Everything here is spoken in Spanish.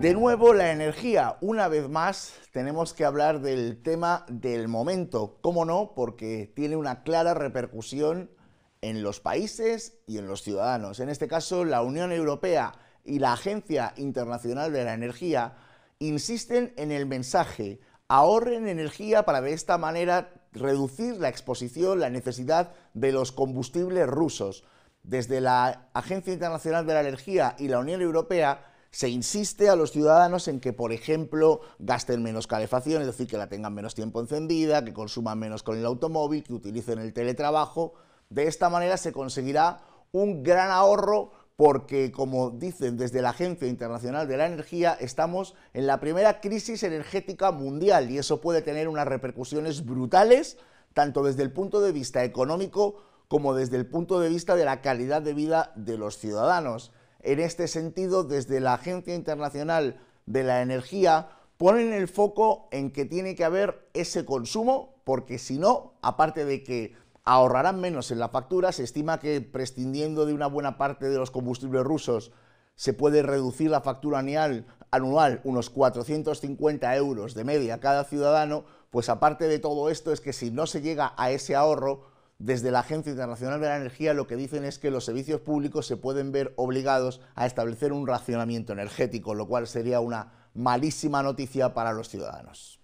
De nuevo la energía, una vez más tenemos que hablar del tema del momento, cómo no, porque tiene una clara repercusión en los países y en los ciudadanos. En este caso, la Unión Europea y la Agencia Internacional de la Energía insisten en el mensaje, ahorren energía para de esta manera reducir la exposición, la necesidad de los combustibles rusos. Desde la Agencia Internacional de la Energía y la Unión Europea se insiste a los ciudadanos en que, por ejemplo, gasten menos calefacción, es decir, que la tengan menos tiempo encendida, que consuman menos con el automóvil, que utilicen el teletrabajo. De esta manera se conseguirá un gran ahorro porque, como dicen desde la Agencia Internacional de la Energía, estamos en la primera crisis energética mundial y eso puede tener unas repercusiones brutales, tanto desde el punto de vista económico como desde el punto de vista de la calidad de vida de los ciudadanos. En este sentido, desde la Agencia Internacional de la Energía ponen el foco en que tiene que haber ese consumo, porque si no, aparte de que ahorrarán menos en la factura, se estima que prescindiendo de una buena parte de los combustibles rusos, se puede reducir la factura anual, unos 450 euros de media cada ciudadano, pues aparte de todo esto es que si no se llega a ese ahorro, desde la Agencia Internacional de la Energía lo que dicen es que los servicios públicos se pueden ver obligados a establecer un racionamiento energético, lo cual sería una malísima noticia para los ciudadanos.